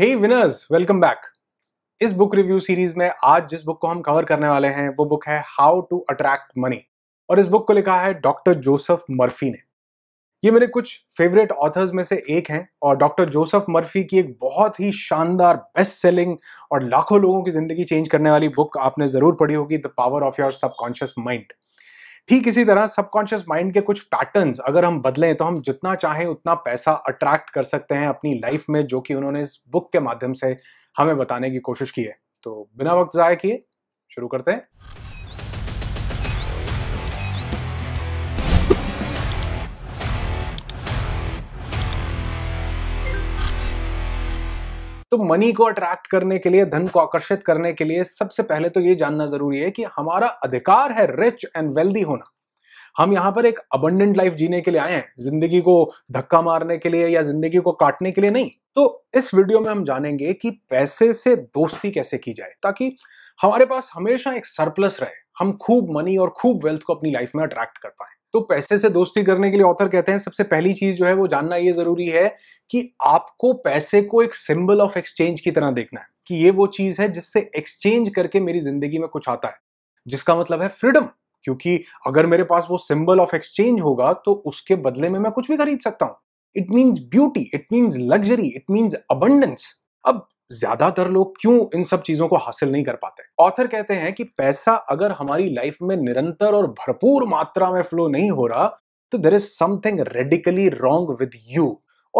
हे winners welcome back इस book review series में आज जिस बुक को हम कवर करने वाले हैं वो बुक है हाउ टू अट्रैक्ट मनी और इस बुक को लिखा है डॉक्टर जोसेफ मर्फी ने ये मेरे कुछ फेवरेट ऑथर्स में से एक हैं और डॉक्टर जोसेफ मर्फी की एक बहुत ही शानदार बेस्ट सेलिंग और लाखों लोगों की जिंदगी चेंज करने वाली बुक आपने जरूर पढ़ी होगी the power of your subconscious mind ठीक इसी तरह सबकॉन्शियस माइंड के कुछ पैटर्न अगर हम बदलें तो हम जितना चाहें उतना पैसा अट्रैक्ट कर सकते हैं अपनी लाइफ में जो कि उन्होंने इस बुक के माध्यम से हमें बताने की कोशिश की है तो बिना वक्त ज़ाया किए शुरू करते हैं तो मनी को अट्रैक्ट करने के लिए धन को आकर्षित करने के लिए सबसे पहले तो ये जानना जरूरी है कि हमारा अधिकार है रिच एंड वेल्दी होना हम यहाँ पर एक अबंडेंट लाइफ जीने के लिए आए हैं जिंदगी को धक्का मारने के लिए या जिंदगी को काटने के लिए नहीं तो इस वीडियो में हम जानेंगे कि पैसे से दोस्ती कैसे की जाए ताकि हमारे पास हमेशा एक सरप्लस रहे हम खूब मनी और खूब वेल्थ को अपनी लाइफ में अट्रैक्ट कर पाए तो पैसे से दोस्ती करने के लिए ऑथर कहते हैं सबसे पहली चीज जो है वो जानना ये जरूरी है कि आपको पैसे को एक सिंबल ऑफ एक्सचेंज की तरह देखना है कि ये वो चीज है जिससे एक्सचेंज करके मेरी जिंदगी में कुछ आता है जिसका मतलब है फ्रीडम क्योंकि अगर मेरे पास वो सिंबल ऑफ एक्सचेंज होगा तो उसके बदले में मैं कुछ भी खरीद सकता हूं it means beauty it means luxury it means abundance अब ज्यादातर लोग क्यों इन सब चीजों को हासिल नहीं कर पाते ऑथर कहते हैं कि पैसा अगर हमारी लाइफ में निरंतर और भरपूर मात्रा में फ्लो नहीं हो रहा तो there is something radically wrong with you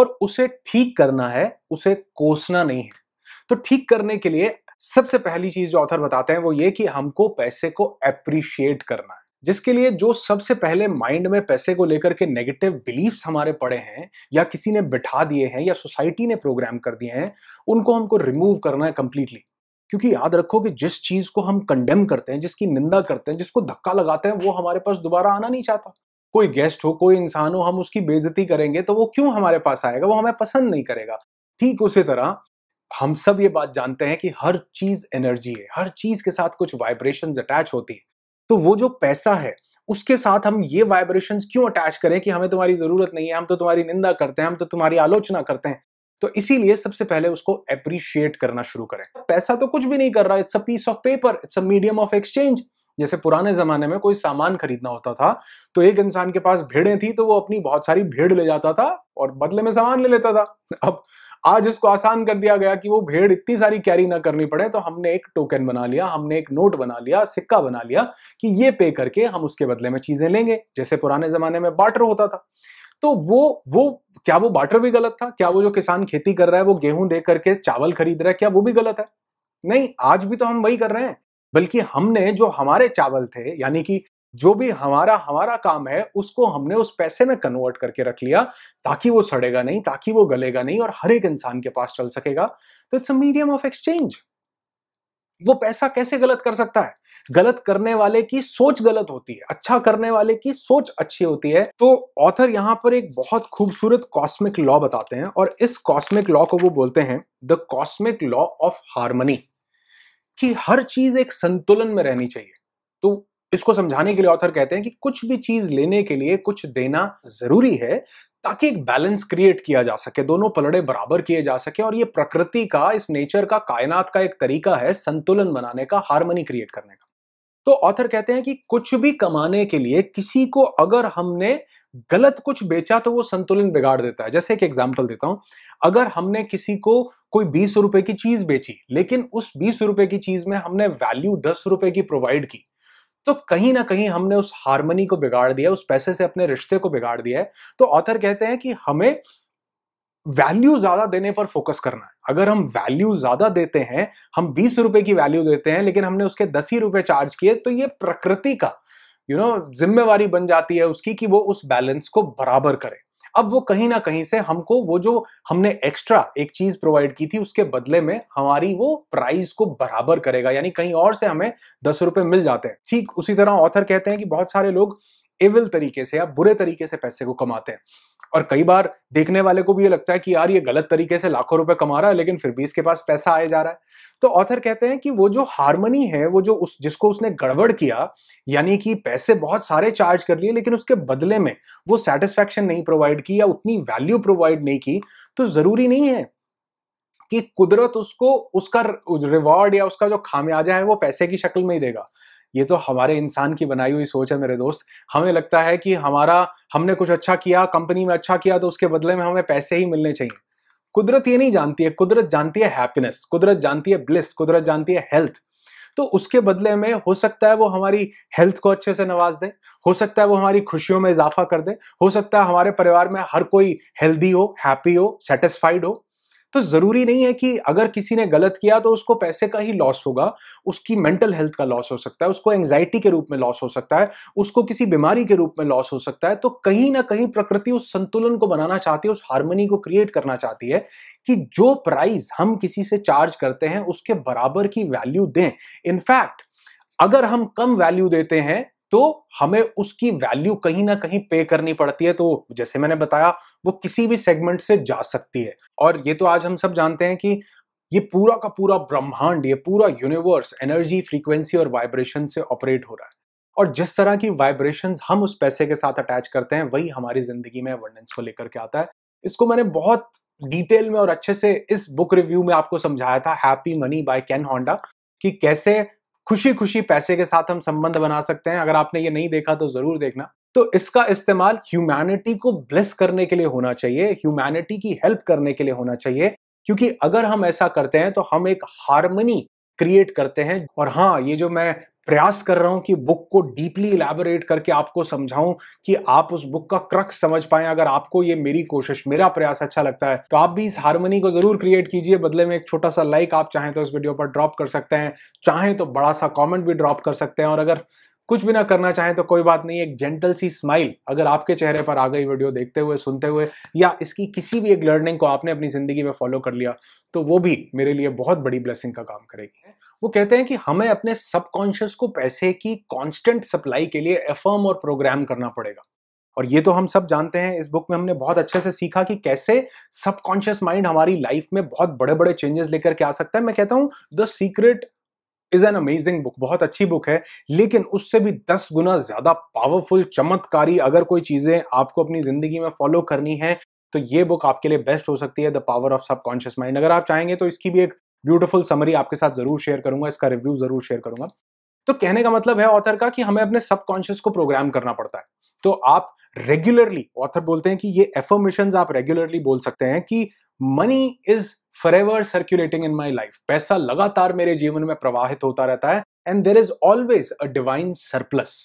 और उसे ठीक करना है उसे कोसना नहीं है तो ठीक करने के लिए सबसे पहली चीज जो ऑथर बताते हैं वो ये कि हमको पैसे को अप्रिशिएट करना है जिसके लिए जो सबसे पहले माइंड में पैसे को लेकर के नेगेटिव बिलीफ्स हमारे पड़े हैं या किसी ने बिठा दिए हैं या सोसाइटी ने प्रोग्राम कर दिए हैं उनको हमको रिमूव करना है कंप्लीटली क्योंकि याद रखो कि जिस चीज को हम कंडेम करते हैं जिसकी निंदा करते हैं जिसको धक्का लगाते हैं वो हमारे पास दोबारा आना नहीं चाहता कोई गेस्ट हो कोई इंसान हो हम उसकी बेजती करेंगे तो वो क्यों हमारे पास आएगा वो हमें पसंद नहीं करेगा ठीक उसी तरह हम सब ये बात जानते हैं कि हर चीज एनर्जी है हर चीज के साथ कुछ वाइब्रेशन अटैच होती है तो वो जो पैसा है उसके साथ हम ये वाइब्रेशन क्यों अटैच करें कि हमें तुम्हारी जरूरत नहीं है हम तो तुम्हारी निंदा करते हैं हम तो तुम्हारी आलोचना करते हैं तो इसीलिए सबसे पहले उसको अप्रिशिएट करना शुरू करें पैसा तो कुछ भी नहीं कर रहा it's a piece of paper it's a medium of exchange जैसे पुराने जमाने में कोई सामान खरीदना होता था तो एक इंसान के पास भेड़ें थी तो वो अपनी बहुत सारी भेड़ ले जाता था और बदले में सामान ले लेता था अब आज इसको आसान कर दिया गया कि वो भेड़ इतनी सारी कैरी ना करनी पड़े तो हमने एक टोकन बना लिया हमने एक नोट बना लिया सिक्का बना लिया कि ये पे करके हम उसके बदले में चीजें लेंगे जैसे पुराने जमाने में बाटर होता था तो वो वो क्या वो बाटर भी गलत था क्या वो जो किसान खेती कर रहा है वो गेहूं दे करके चावल खरीद रहा है क्या वो भी गलत है नहीं आज भी तो हम वही कर रहे हैं बल्कि हमने जो हमारे चावल थे यानी कि जो भी हमारा हमारा काम है उसको हमने उस पैसे में कन्वर्ट करके रख लिया ताकि वो सड़ेगा नहीं ताकि वो गलेगा नहीं और हर एक इंसान के पास चल सकेगा तो it's a medium of exchange वो पैसा कैसे गलत कर सकता है गलत करने वाले की सोच गलत होती है अच्छा करने वाले की सोच अच्छी होती है तो ऑथर यहां पर एक बहुत खूबसूरत कॉस्मिक लॉ बताते हैं और इस कॉस्मिक लॉ को वो बोलते हैं the cosmic law of harmony कि हर चीज एक संतुलन में रहनी चाहिए तो इसको समझाने के लिए ऑथर कहते हैं कि कुछ भी चीज लेने के लिए कुछ देना जरूरी है ताकि एक बैलेंस क्रिएट किया जा सके दोनों पलड़े बराबर किए जा सके और ये प्रकृति का इस नेचर का कायनात का एक तरीका है संतुलन बनाने का हारमोनी क्रिएट करने का तो ऑथर कहते हैं कि कुछ भी कमाने के लिए किसी को अगर हमने गलत कुछ बेचा तो वो संतुलन बिगाड़ देता है जैसे एक एग्जाम्पल देता हूं अगर हमने किसी को कोई बीस रुपए की चीज बेची लेकिन उस बीस रुपए की चीज में हमने वैल्यू दस रुपए की प्रोवाइड की तो कहीं ना कहीं हमने उस हारमोनी को बिगाड़ दिया उस पैसे से अपने रिश्ते को बिगाड़ दिया है तो ऑथर कहते हैं कि हमें वैल्यू ज्यादा देने पर फोकस करना है अगर हम वैल्यू ज्यादा देते हैं हम बीस रुपए की वैल्यू देते हैं लेकिन हमने उसके दस ही रुपए चार्ज किए तो ये प्रकृति का यू you नो know, जिम्मेवारी बन जाती है उसकी कि वो उस बैलेंस को बराबर करे अब वो कहीं ना कहीं से हमको वो जो हमने एक्स्ट्रा एक चीज प्रोवाइड की थी उसके बदले में हमारी वो प्राइस को बराबर करेगा यानी कहीं और से हमें दस रुपए मिल जाते हैं ठीक उसी तरह ऑथर कहते हैं कि बहुत सारे लोग एविल तरीके से या बुरे तरीके से पैसे को कमाते हैं और कई बार देखने वाले को भी ये लगता है कि यार ये गलत तरीके से लाखों रुपए कमा रहा है लेकिन फिर भी इसके पास पैसा आए जा रहा है तो ऑथर कहते हैं कि वो जो हारमनी है वो जो उस जिसको उसने गड़बड़ किया यानी कि पैसे बहुत सारे चार्ज कर लिए लेकिन उसके बदले में वो सेटिस्फैक्शन नहीं प्रोवाइड की या उतनी वैल्यू प्रोवाइड नहीं की तो जरूरी नहीं है कि कुदरत उसको उसका रिवॉर्ड या उसका जो खामियाजा है वो पैसे की शक्ल में ही देगा ये तो हमारे इंसान की बनाई हुई सोच है मेरे दोस्त हमें लगता है कि हमारा हमने कुछ अच्छा किया कंपनी में अच्छा किया तो उसके बदले में हमें पैसे ही मिलने चाहिए कुदरत ये नहीं जानती है कुदरत जानती है हैप्पीनेस कुदरत जानती है ब्लिस कुदरत जानती है हेल्थ तो उसके बदले में हो सकता है वो हमारी हेल्थ को अच्छे से नवाज दे हो सकता है वो हमारी खुशियों में इजाफा कर दे हो सकता है हमारे परिवार में हर कोई हेल्दी हो हैप्पी हो सेटिस्फाइड हो तो ज़रूरी नहीं है कि अगर किसी ने गलत किया तो उसको पैसे का ही लॉस होगा उसकी मेंटल हेल्थ का लॉस हो सकता है उसको एंग्जाइटी के रूप में लॉस हो सकता है उसको किसी बीमारी के रूप में लॉस हो सकता है तो कहीं ना कहीं प्रकृति उस संतुलन को बनाना चाहती है उस हारमोनी को क्रिएट करना चाहती है कि जो प्राइस हम किसी से चार्ज करते हैं उसके बराबर की वैल्यू दें इनफैक्ट अगर हम कम वैल्यू देते हैं तो हमें उसकी वैल्यू कहीं ना कहीं पे करनी पड़ती है तो जैसे मैंने बताया वो किसी भी सेगमेंट से जा सकती है और ये तो आज हम सब जानते हैं कि ये पूरा का पूरा ब्रह्मांड ये पूरा यूनिवर्स एनर्जी फ्रीक्वेंसी और वाइब्रेशन से ऑपरेट हो रहा है और जिस तरह की वाइब्रेशन हम उस पैसे के साथ अटैच करते हैं वही हमारी जिंदगी में अवर्डेंस को लेकर के आता है इसको मैंने बहुत डिटेल में और अच्छे से इस बुक रिव्यू में आपको समझाया था happy money by Ken Honda कि कैसे खुशी खुशी पैसे के साथ हम संबंध बना सकते हैं अगर आपने ये नहीं देखा तो जरूर देखना तो इसका इस्तेमाल ह्यूमैनिटी को ब्लेस करने के लिए होना चाहिए ह्यूमैनिटी की हेल्प करने के लिए होना चाहिए क्योंकि अगर हम ऐसा करते हैं तो हम एक हारमोनी क्रिएट करते हैं और हाँ ये जो मैं प्रयास कर रहा हूं कि बुक को डीपली इलेबोरेट करके आपको समझाऊं कि आप उस बुक का क्रक्स समझ पाएं अगर आपको ये मेरी कोशिश मेरा प्रयास अच्छा लगता है तो आप भी इस हारमोनी को जरूर क्रिएट कीजिए बदले में एक छोटा सा लाइक आप चाहें तो इस वीडियो पर ड्रॉप कर सकते हैं चाहें तो बड़ा सा कॉमेंट भी ड्रॉप कर सकते हैं और अगर कुछ भी ना करना चाहें तो कोई बात नहीं एक जेंटल सी स्माइल अगर आपके चेहरे पर आ गई वीडियो देखते हुए सुनते हुए या इसकी किसी भी एक लर्निंग को आपने अपनी ज़िंदगी में फॉलो कर लिया तो वो भी मेरे लिए बहुत बड़ी ब्लेसिंग का काम करेगी वो कहते हैं कि हमें अपने सबकॉन्शियस को पैसे की कॉन्स्टेंट सप्लाई के लिए एफर्म और प्रोग्राम करना पड़ेगा और ये तो हम सब जानते हैं इस बुक में हमने बहुत अच्छे से सीखा कि कैसे सबकॉन्शियस माइंड हमारी लाइफ में बहुत बड़े बड़े चेंजेस लेकर के आ सकता है मैं कहता हूँ the secret is an amazing book बहुत अच्छी बुक है लेकिन उससे भी दस गुना ज्यादा पावरफुल चमत्कारी अगर कोई चीजें आपको अपनी जिंदगी में फॉलो करनी है तो ये बुक आपके लिए बेस्ट हो सकती है the power of subconscious mind अगर आप चाहेंगे तो इसकी भी एक ब्यूटीफुल समरी आपके साथ जरूर शेयर करूंगा इसका रिव्यू जरूर शेयर करूंगा तो कहने का मतलब है ऑथर का कि हमें अपने सबकॉन्शियस को प्रोग्राम करना पड़ता है तो आप रेगुलरली ऑथर बोलते हैं कि ये एफर्मेशन आप रेगुलरली बोल सकते हैं कि money is ever circulating in my life पैसा लगातार मेरे जीवन में प्रवाहित होता रहता है and there is always a divine surplus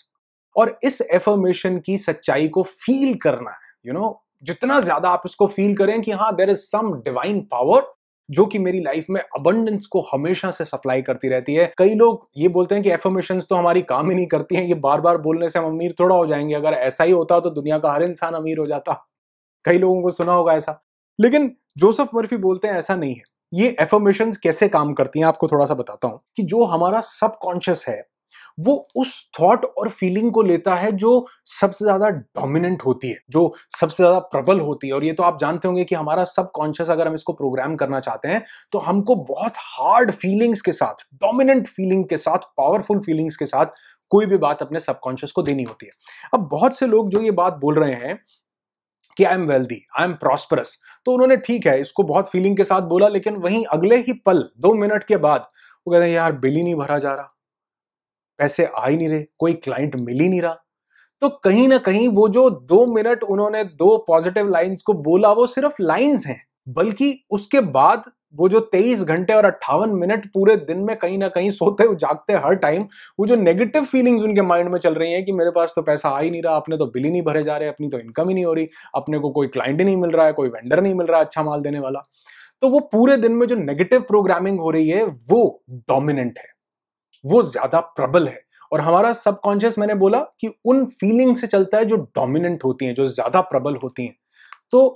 और इस एफर्मेशन की सच्चाई को फील करना है यू you नो know, जितना ज्यादा आप इसको फील करें कि हाँ there is some divine power जो कि मेरी लाइफ में अबंडेंस को हमेशा से सप्लाई करती रहती है कई लोग ये बोलते हैं कि एफर्मेशन तो हमारी काम ही नहीं करती हैं ये बार बार बोलने से हम अमीर थोड़ा हो जाएंगे अगर ऐसा ही होता तो दुनिया का हर इंसान अमीर हो जाता कई लोगों को सुना होगा ऐसा लेकिन जोसेफ मर्फी बोलते हैं ऐसा नहीं है ये एफर्मेशन कैसे काम करती हैं आपको थोड़ा सा बताता हूं कि जो हमारा सबकॉन्शियस है वो उस थॉट और फीलिंग को लेता है जो सबसे ज्यादा डोमिनेंट होती है जो सबसे ज्यादा प्रबल होती है और ये तो आप जानते होंगे कि हमारा सबकॉन्शियस अगर हम इसको प्रोग्राम करना चाहते हैं तो हमको बहुत हार्ड फीलिंग्स के साथ डोमिनेंट फीलिंग के साथ पावरफुल फीलिंग्स के साथ कोई भी बात अपने सबकॉन्शियस को देनी होती है अब बहुत से लोग जो ये बात बोल रहे हैं कि I am wealthy I am prosperous तो उन्होंने ठीक है इसको बहुत फीलिंग के साथ बोला लेकिन वहीं अगले ही पल दो मिनट के बाद वो कहते हैं यार बिल ही नहीं भरा जा रहा पैसे आ ही नहीं रहे कोई क्लाइंट मिल ही नहीं रहा तो कहीं ना कहीं वो जो दो मिनट उन्होंने दो पॉजिटिव लाइंस को बोला वो सिर्फ लाइंस हैं बल्कि उसके बाद वो जो 23 घंटे और अट्ठावन मिनट पूरे दिन में कहीं ना कहीं सोते हुए जागते हर टाइम वो जो नेगेटिव फीलिंग्स उनके माइंड में चल रही हैं कि मेरे पास तो पैसा आ ही नहीं रहा अपने तो बिल ही नहीं भरे जा रहे अपनी तो इनकम ही नहीं हो रही अपने को कोई क्लाइंट ही नहीं मिल रहा है कोई वेंडर नहीं मिल रहा अच्छा माल देने वाला तो वो पूरे दिन में जो नेगेटिव प्रोग्रामिंग हो रही है वो डोमिनेंट है वो ज्यादा प्रबल है और हमारा सबकॉन्शियस मैंने बोला कि उन फीलिंग से चलता है जो डोमिनेंट होती हैं जो ज्यादा प्रबल होती हैं तो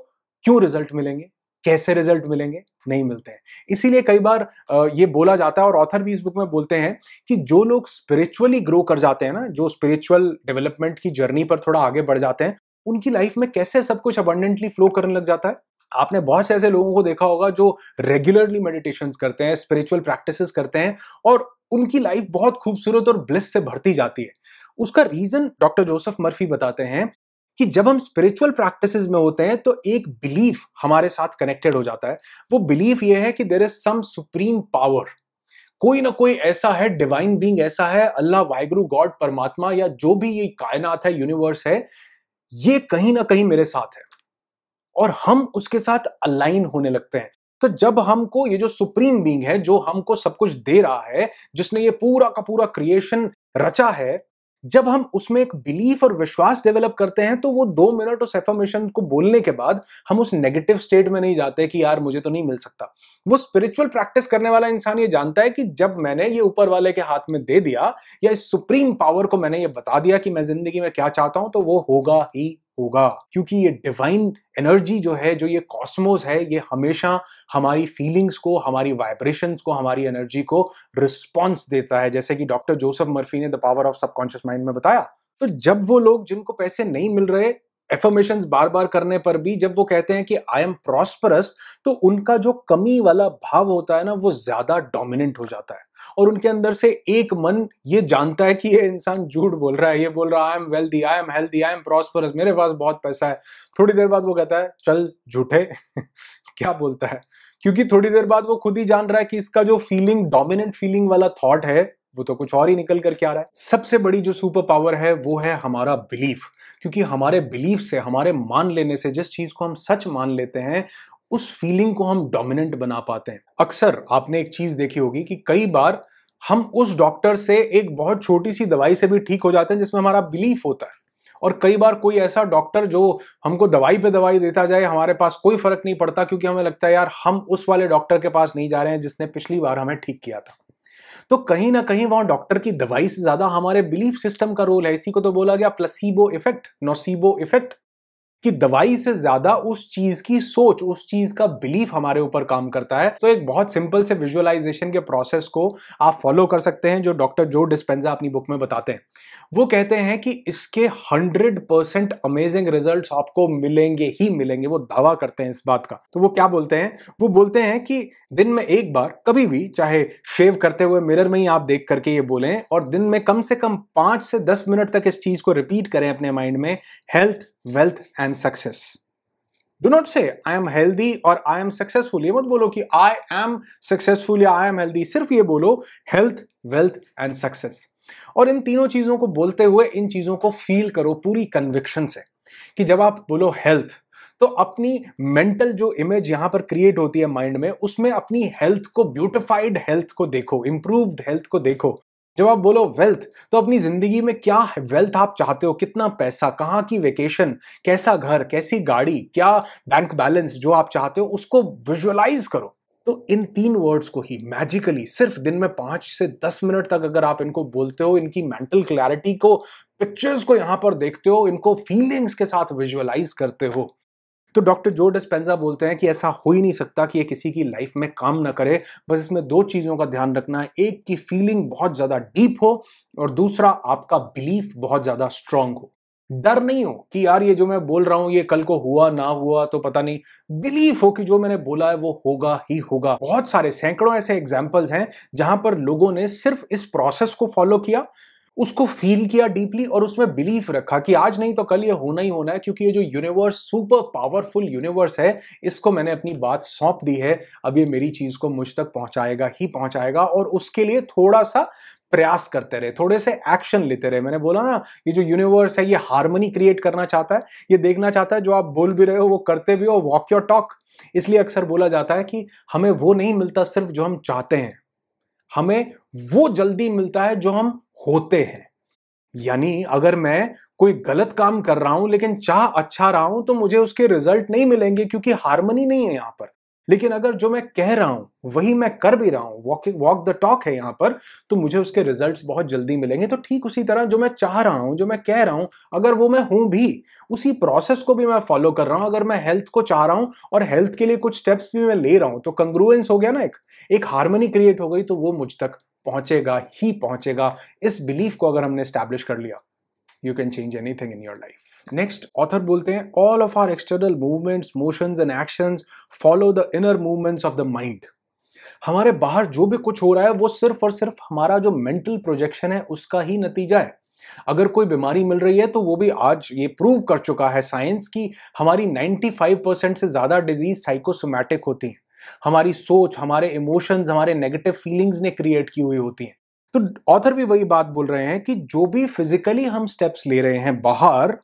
क्यों रिजल्ट मिलेंगे कैसे रिजल्ट मिलेंगे नहीं मिलते हैं इसीलिए कई बार ये बोला जाता है और ऑथर भी इस बुक में बोलते हैं कि जो लोग स्पिरिचुअली ग्रो कर जाते हैं ना जो स्पिरिचुअल डेवलपमेंट की जर्नी पर थोड़ा आगे बढ़ जाते हैं उनकी लाइफ में कैसे सब कुछ अबंडेंटली फ्लो करने लग जाता है आपने बहुत से ऐसे लोगों को देखा होगा जो रेगुलरली मेडिटेशन करते हैं स्पिरिचुअल प्रैक्टिस करते हैं और उनकी लाइफ बहुत खूबसूरत और ब्लिस से भरती जाती है उसका रीजन डॉक्टर जोसेफ मर्फी बताते हैं कि जब हम स्पिरिचुअल प्रैक्टिस में होते हैं तो एक बिलीफ हमारे साथ कनेक्टेड हो जाता है वो बिलीफ ये है कि there is some supreme power कोई ना कोई ऐसा है डिवाइन बींग ऐसा है अल्लाह वाहगुरु गॉड परमात्मा या जो भी ये कायनात है यूनिवर्स है ये कहीं ना कहीं मेरे साथ है और हम उसके साथ अलाइन होने लगते हैं तो जब हमको ये जो सुप्रीम बींग है जो हमको सब कुछ दे रहा है जिसने ये पूरा का पूरा क्रिएशन रचा है जब हम उसमें एक बिलीफ और विश्वास डेवलप करते हैं तो वो दो मिनट उस एफर्मेशन को बोलने के बाद हम उस नेगेटिव स्टेट में नहीं जाते कि यार मुझे तो नहीं मिल सकता वो स्पिरिचुअल प्रैक्टिस करने वाला इंसान ये जानता है कि जब मैंने ये ऊपर वाले के हाथ में दे दिया या इस सुप्रीम पावर को मैंने ये बता दिया कि मैं जिंदगी में क्या चाहता हूं तो वो होगा ही होगा क्योंकि ये डिवाइन एनर्जी जो है जो ये कॉस्मोस है ये हमेशा हमारी फीलिंग्स को हमारी वाइब्रेशंस को हमारी एनर्जी को रिस्पॉन्स देता है जैसे कि डॉक्टर जोसेफ मर्फी ने the power of subconscious mind में बताया तो जब वो लोग जिनको पैसे नहीं मिल रहे एफर्मेशन बार बार करने पर भी जब वो कहते हैं कि आई एम प्रॉस्परस तो उनका जो कमी वाला भाव होता है ना वो ज्यादा डोमिनेंट हो जाता है और उनके अंदर से एक मन ये जानता है कि ये इंसान झूठ बोल रहा है ये बोल रहा है I am wealthy I am healthy I am prosperous मेरे पास बहुत पैसा है थोड़ी देर बाद वो कहता है चल झूठे क्या बोलता है क्योंकि थोड़ी देर बाद वो खुद ही जान रहा है कि इसका जो फीलिंग डोमिनेंट फीलिंग वाला थॉट है वो तो कुछ और ही निकल करके आ रहा है सबसे बड़ी जो सुपर पावर है वो है हमारा बिलीफ क्योंकि हमारे बिलीफ से हमारे मान लेने से जिस चीज़ को हम सच मान लेते हैं उस फीलिंग को हम डोमिनेंट बना पाते हैं अक्सर आपने एक चीज़ देखी होगी कि कई बार हम उस डॉक्टर से एक बहुत छोटी सी दवाई से भी ठीक हो जाते हैं जिसमें हमारा बिलीफ होता है और कई बार कोई ऐसा डॉक्टर जो हमको दवाई पे दवाई देता जाए हमारे पास कोई फर्क नहीं पड़ता क्योंकि हमें लगता है यार हम उस वाले डॉक्टर के पास नहीं जा रहे हैं जिसने पिछली बार हमें ठीक किया था तो कहीं ना कहीं वहां डॉक्टर की दवाई से ज्यादा हमारे बिलीफ सिस्टम का रोल है इसी को तो बोला गया प्लसीबो इफेक्ट नोसीबो इफेक्ट कि दवाई से ज्यादा उस चीज की सोच उस चीज का बिलीफ हमारे ऊपर काम करता है तो एक बहुत सिंपल से विजुअलाइजेशन के प्रोसेस को आप फॉलो कर सकते हैं जो डॉक्टर जो डिस्पेंजा अपनी बुक में बताते हैं वो कहते हैं कि इसके हंड्रेड परसेंट अमेजिंग रिजल्ट आपको मिलेंगे ही मिलेंगे वो दावा करते हैं इस बात का तो वो क्या बोलते हैं वो बोलते हैं कि दिन में एक बार कभी भी चाहे शेव करते हुए मिरर में ही आप देख करके ये बोलें और दिन में कम से कम पांच से दस मिनट तक इस चीज को रिपीट करें अपने माइंड में health wealth and success do not say I am healthy और आई एम सक्सेसफुल ये मत बोलो कि आई एम सक्सेसफुल या आई एम हेल्दी सिर्फ ये बोलो हेल्थ वेल्थ एंड सक्सेस और इन तीनों चीजों को बोलते हुए इन चीजों को फील करो पूरी कन्विक्शन से कि जब आप बोलो हेल्थ तो अपनी मेंटल जो इमेज यहां पर क्रिएट होती है माइंड में उसमें अपनी हेल्थ को ब्यूटिफाइड हेल्थ को देखो इंप्रूव्ड हेल्थ को देखो जब आप बोलो वेल्थ तो अपनी जिंदगी में क्या वेल्थ आप चाहते हो कितना पैसा कहाँ की वेकेशन कैसा घर कैसी गाड़ी क्या बैंक बैलेंस जो आप चाहते हो उसको विजुअलाइज करो तो इन तीन वर्ड्स को ही मैजिकली सिर्फ दिन में पांच से दस मिनट तक अगर आप इनको बोलते हो इनकी मेंटल क्लैरिटी को पिक्चर्स को यहां पर देखते हो इनको फीलिंग्स के साथ विजुअलाइज करते हो तो डॉक्टर जो डिस्पेंजा बोलते हैं कि ऐसा हो ही नहीं सकता कि ये किसी की लाइफ में काम ना करे बस इसमें दो चीज़ों का ध्यान रखना है एक की फीलिंग बहुत ज़्यादा डीप हो और दूसरा आपका बिलीफ बहुत ज़्यादा स्ट्रांग हो डर नहीं हो कि यार ये जो मैं बोल रहा हूं ये कल को हुआ ना हुआ तो पता नहीं बिलीफ हो कि जो मैंने बोला है वो होगा ही होगा बहुत सारे सैकड़ों ऐसे एग्जाम्पल्स हैं जहां पर लोगों ने सिर्फ इस प्रोसेस को फॉलो किया उसको फील किया डीपली और उसमें बिलीफ रखा कि आज नहीं तो कल ये होना ही होना है क्योंकि ये जो यूनिवर्स सुपर पावरफुल यूनिवर्स है इसको मैंने अपनी बात सौंप दी है अब ये मेरी चीज़ को मुझ तक पहुंचाएगा ही पहुंचाएगा और उसके लिए थोड़ा सा प्रयास करते रहे थोड़े से एक्शन लेते रहे मैंने बोला ना ये जो यूनिवर्स है ये हारमोनी क्रिएट करना चाहता है ये देखना चाहता है जो आप बोल भी रहे हो वो करते भी हो वॉक योर टॉक इसलिए अक्सर बोला जाता है कि हमें वो नहीं मिलता सिर्फ जो हम चाहते हैं हमें वो जल्दी मिलता है जो हम होते हैं यानी अगर मैं कोई गलत काम कर रहा हूं लेकिन चाह अच्छा रहा हूं तो मुझे उसके रिजल्ट नहीं मिलेंगे क्योंकि हारमोनी नहीं है यहां पर लेकिन अगर जो मैं कह रहा हूं वही मैं कर भी रहा हूं वॉक वॉक द टॉक है यहां पर तो मुझे उसके रिजल्ट्स बहुत जल्दी मिलेंगे तो ठीक उसी तरह जो मैं चाह रहा हूं जो मैं कह रहा हूं अगर वो मैं हूं भी उसी प्रोसेस को भी मैं फॉलो कर रहा हूं अगर मैं हेल्थ को चाह रहा हूं और हेल्थ के लिए कुछ स्टेप्स भी मैं ले रहा हूं तो कंग्रुएंस हो गया ना एक एक हारमोनी क्रिएट हो गई तो वो मुझ तक पहुंचेगा ही पहुंचेगा इस बिलीफ को अगर हमने स्टैब्लिश कर लिया you can change anything in your life next author बोलते हैं all of our external movements motion and action follow the inner movements of the mind हमारे बाहर जो भी कुछ हो रहा है वो सिर्फ और सिर्फ हमारा जो मेंटल प्रोजेक्शन है उसका ही नतीजा है अगर कोई बीमारी मिल रही है तो वो भी आज ये प्रूव कर चुका है साइंस की हमारी 95 परसेंट से ज़्यादा डिजीज साइकोसोमैटिक होती है हमारी सोच हमारे इमोशंस हमारे नेगेटिव फीलिंग्स ने क्रिएट की हुई होती हैं तो ऑथर भी वही बात बोल रहे हैं कि जो भी फिजिकली हम स्टेप्स ले रहे हैं बाहर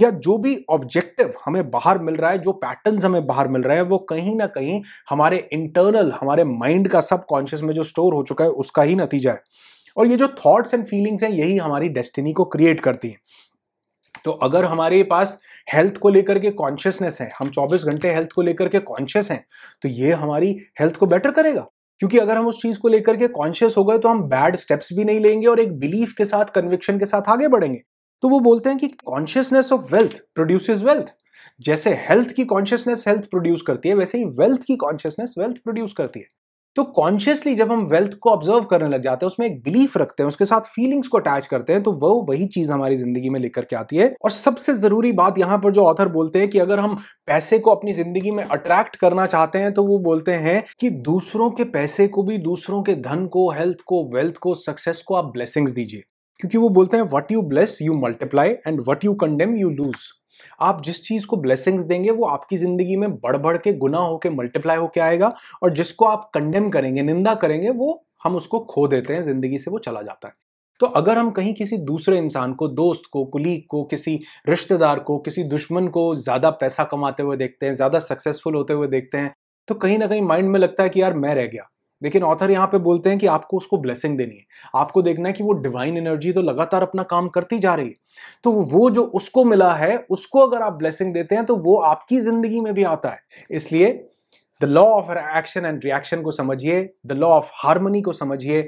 या जो भी ऑब्जेक्टिव हमें बाहर मिल रहा है जो पैटर्न हमें बाहर मिल रहे हैं वो कहीं ना कहीं हमारे इंटरनल हमारे माइंड का सब कॉन्शियस में जो स्टोर हो चुका है उसका ही नतीजा है और ये जो थॉट्स एंड फीलिंग्स हैं यही हमारी डेस्टिनी को क्रिएट करती हैं तो अगर हमारे पास हेल्थ को लेकर के कॉन्शियसनेस है हम 24 घंटे हेल्थ को लेकर के कॉन्शियस हैं तो ये हमारी हेल्थ को बेटर करेगा क्योंकि अगर हम उस चीज़ को लेकर के कॉन्शियस हो गए तो हम बैड स्टेप्स भी नहीं लेंगे और एक बिलीफ के साथ कन्विक्शन के साथ आगे बढ़ेंगे तो वो बोलते हैं कि consciousness of wealth produces wealth जैसे हेल्थ की कॉन्शियसनेस हेल्थ प्रोड्यूस करती है वैसे ही वेल्थ की कॉन्शियसनेस वेल्थ प्रोड्यूस करती है तो कॉन्शियसली जब हम वेल्थ को ऑब्जर्व करने लग जाते हैं उसमें एक बिलीफ रखते हैं उसके साथ फीलिंग्स को अटैच करते हैं तो वो वही चीज हमारी जिंदगी में लेकर के आती है और सबसे जरूरी बात यहां पर जो ऑथर बोलते हैं कि अगर हम पैसे को अपनी जिंदगी में अट्रैक्ट करना चाहते हैं तो वो बोलते हैं कि दूसरों के पैसे को भी दूसरों के धन को हेल्थ को वेल्थ को सक्सेस को आप ब्लेसिंग्स दीजिए क्योंकि वो बोलते हैं what you bless you multiply and what you condemn you lose आप जिस चीज को ब्लेसिंग्स देंगे वो आपकी जिंदगी में बढ़ बढ़ के गुना होके मल्टीप्लाई होके आएगा और जिसको आप कंडेम करेंगे निंदा करेंगे वो हम उसको खो देते हैं जिंदगी से वो चला जाता है तो अगर हम कहीं किसी दूसरे इंसान को दोस्त को कुलीग को किसी रिश्तेदार को किसी दुश्मन को ज़्यादा पैसा कमाते हुए देखते हैं ज़्यादा सक्सेसफुल होते हुए देखते हैं तो कहीं ना कहीं माइंड में लगता है कि यार मैं रह गया लेकिन ऑथर यहाँ पे बोलते हैं कि आपको उसको ब्लेसिंग देनी है आपको देखना है कि वो डिवाइन एनर्जी तो लगातार अपना काम करती जा रही है तो वो जो उसको मिला है उसको अगर आप ब्लेसिंग देते हैं तो वो आपकी जिंदगी में भी आता है इसलिए the law of action and reaction को समझिए द लॉ ऑफ हारमोनी को समझिए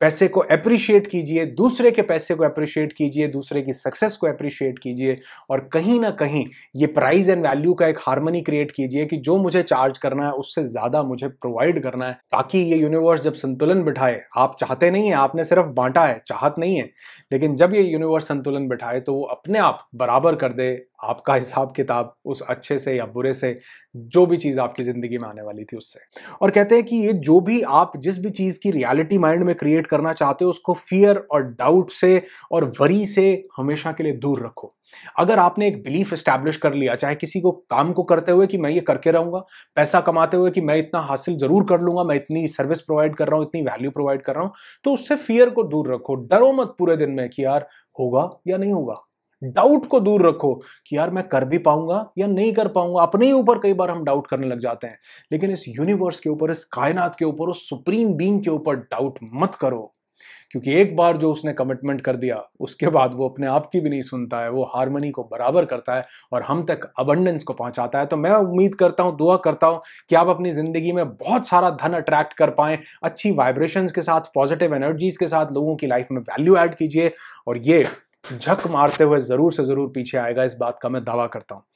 पैसे को अप्रिशिएट कीजिए दूसरे के पैसे को अप्रिशिएट कीजिए दूसरे की सक्सेस को अप्रिशिएट कीजिए और कहीं ना कहीं ये प्राइस एंड वैल्यू का एक हारमोनी क्रिएट कीजिए कि जो मुझे चार्ज करना है उससे ज़्यादा मुझे प्रोवाइड करना है ताकि ये यूनिवर्स जब संतुलन बिठाए आप चाहते नहीं है आपने सिर्फ बांटा है चाहत नहीं है लेकिन जब ये यूनिवर्स संतुलन बिठाए तो वो अपने आप बराबर कर दे आपका हिसाब किताब उस अच्छे से या बुरे से जो भी चीज़ आपकी ज़िंदगी में आने वाली थी उससे और कहते हैं कि ये जो भी आप जिस भी चीज़ की रियलिटी माइंड में क्रिएट करना चाहते हो उसको फियर और डाउट से और वरी से हमेशा के लिए दूर रखो अगर आपने एक बिलीफ इस्टेब्लिश कर लिया चाहे किसी को काम को करते हुए कि मैं ये करके रहूंगा पैसा कमाते हुए कि मैं इतना हासिल जरूर कर लूंगा मैं इतनी सर्विस प्रोवाइड कर रहा हूँ इतनी वैल्यू प्रोवाइड कर रहा हूँ तो उससे फियर को दूर रखो डरो मत पूरे दिन में कि यार होगा या नहीं होगा डाउट को दूर रखो कि यार मैं कर भी पाऊंगा या नहीं कर पाऊंगा अपने ही ऊपर कई बार हम डाउट करने लग जाते हैं लेकिन इस यूनिवर्स के ऊपर इस कायनात के ऊपर उस सुप्रीम बींग के ऊपर डाउट मत करो क्योंकि एक बार जो उसने कमिटमेंट कर दिया उसके बाद वो अपने आप की भी नहीं सुनता है वो हारमोनी को बराबर करता है और हम तक अबंडेंस को पहुंचाता है तो मैं उम्मीद करता हूं दुआ करता हूं कि आप अपनी ज़िंदगी में बहुत सारा धन अट्रैक्ट कर पाए अच्छी वाइब्रेशंस के साथ पॉजिटिव एनर्जीज के साथ लोगों की लाइफ में वैल्यू ऐड कीजिए और ये झक मारते हुए ज़रूर से ज़रूर पीछे आएगा इस बात का मैं दावा करता हूं